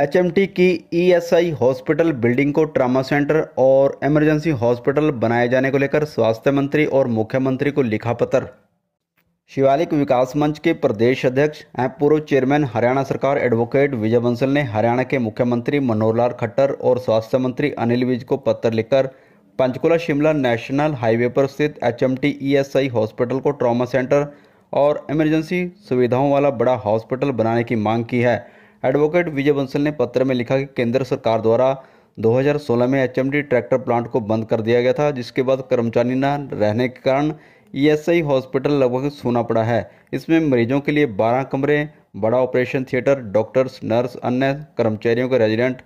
HMT की ESI hospital building को trauma centre और इमरजेंसी हॉस्पिटल बनाए जाने को लेकर स्वास्थ्य मंत्री और मुख्यमंत्री को लिखा पत्र शिवालिक विकास मंच के प्रदेश अध्यक्ष एवं पूर्व चेयरमैन हरियाणा सरकार एडवोकेट विजय बंसल ने हरियाणा के मुख्यमंत्री मनोहर लाल खट्टर और स्वास्थ्य मंत्री अनिल विज को पत्र लिखकर पंचकुला शिमला नेशनल हाईवे पर स्थित H M T E S I hospital को ट्रामा सेंटर और इमरजेंसी सुविधाओं वाला बड़ा हॉस्पिटल बनाने की मांग की है एडवोकेट विजय बंसल ने पत्र में लिखा कि केंद्र सरकार द्वारा 2016 में एचएमडी ट्रैक्टर प्लांट को बंद कर दिया गया था जिसके बाद कर्मचारी न रहने के कारण ईएसआई हॉस्पिटल लगभग सोना पड़ा है इसमें मरीजों के लिए 12 कमरे बड़ा ऑपरेशन थिएटर डॉक्टर्स नर्स अन्य कर्मचारियों के रेजिडेंट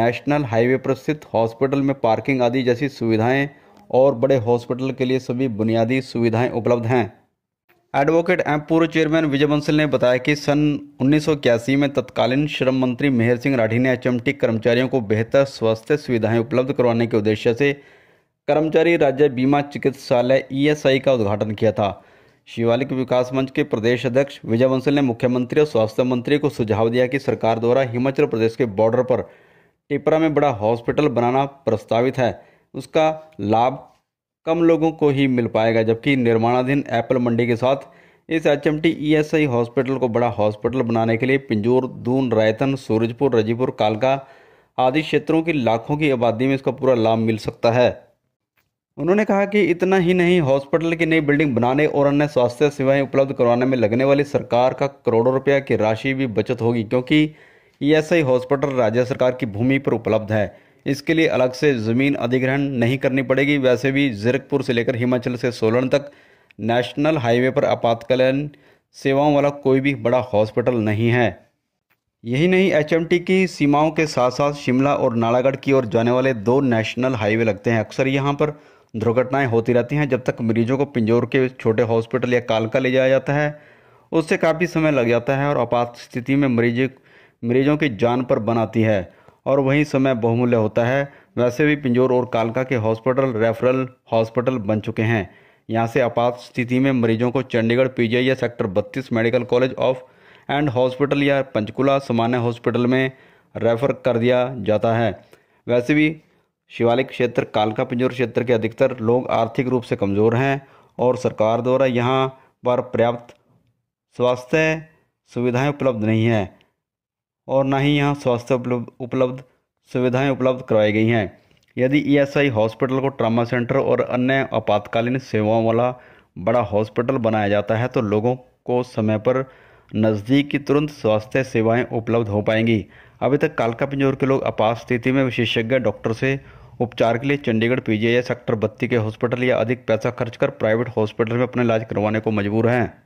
नेशनल हाईवे पर स्थित हॉस्पिटल में पार्किंग आदि जैसी सुविधाएँ और बड़े हॉस्पिटल के लिए सभी बुनियादी सुविधाएँ उपलब्ध हैं एडवोकेट एम पूर्व चेयरमैन विजय बंसल ने बताया कि सन उन्नीस में तत्कालीन श्रम मंत्री मेहर सिंह राठी ने एचएमटी कर्मचारियों को बेहतर स्वास्थ्य सुविधाएं उपलब्ध करवाने के उद्देश्य से कर्मचारी राज्य बीमा चिकित्सालय ईएसआई का उद्घाटन किया था शिवालिक विकास मंच के प्रदेश अध्यक्ष विजय बंसल ने मुख्यमंत्री और स्वास्थ्य मंत्री को सुझाव दिया कि सरकार द्वारा हिमाचल प्रदेश के बॉर्डर पर टिपरा में बड़ा हॉस्पिटल बनाना प्रस्तावित है उसका लाभ कम लोगों को ही मिल पाएगा जबकि निर्माणाधीन एप्पल मंडी के साथ इस H M T E S I hospital को बड़ा हॉस्पिटल बनाने के लिए पिंजोर दून रायतन सूरजपुर रजीपुर कालका आदि क्षेत्रों की लाखों की आबादी में इसका पूरा लाभ मिल सकता है उन्होंने कहा कि इतना ही नहीं हॉस्पिटल की नई बिल्डिंग बनाने और अन्य स्वास्थ्य सेवाएं उपलब्ध करवाने में लगने वाली सरकार का करोड़ों रुपया की राशि भी बचत होगी क्योंकि ई एस आई हॉस्पिटल राज्य सरकार की भूमि पर उपलब्ध है इसके लिए अलग से ज़मीन अधिग्रहण नहीं करनी पड़ेगी वैसे भी जीरकपुर से लेकर हिमाचल से सोलन तक नेशनल हाईवे पर आपातकालीन सेवाओं वाला कोई भी बड़ा हॉस्पिटल नहीं है यही नहीं एचएमटी की सीमाओं के साथ साथ शिमला और नालागढ़ की ओर जाने वाले दो नेशनल हाईवे लगते हैं अक्सर यहाँ पर दुर्घटनाएं होती रहती हैं जब तक मरीजों को पिंजौर के छोटे हॉस्पिटल या कालका ले जाया जाता है उससे काफ़ी समय लग जाता है और आपात स्थिति में मरीज मरीजों की जान पर बनाती है और वहीं समय बहुमूल्य होता है वैसे भी पिंजौर और कालका के हॉस्पिटल रेफरल हॉस्पिटल बन चुके हैं यहाँ से आपात स्थिति में मरीजों को चंडीगढ़ पीजीआई या sector 32 medical college of and hospital या पंचकुला सामान्य हॉस्पिटल में रेफर कर दिया जाता है वैसे भी शिवालिक क्षेत्र कालका पिंजौर क्षेत्र के अधिकतर लोग आर्थिक रूप से कमज़ोर हैं और सरकार द्वारा यहाँ पर पर्याप्त स्वास्थ्य सुविधाएं उपलब्ध नहीं हैं और ना ही यहाँ स्वास्थ्य उपलब्ध सुविधाएं उपलब्ध करवाई गई हैं यदि ईएसआई e हॉस्पिटल को ट्रामा सेंटर और अन्य आपातकालीन सेवाओं वाला बड़ा हॉस्पिटल बनाया जाता है तो लोगों को समय पर नज़दीक की तुरंत स्वास्थ्य सेवाएं उपलब्ध हो पाएंगी अभी तक कालका पिंजौर के लोग आपात स्थिति में विशेषज्ञ डॉक्टर से उपचार के लिए चंडीगढ़ पीजीआई सेक्टर बत्ती के हॉस्पिटल या अधिक पैसा खर्च कर प्राइवेट हॉस्पिटल में अपना इलाज करवाने को मजबूर हैं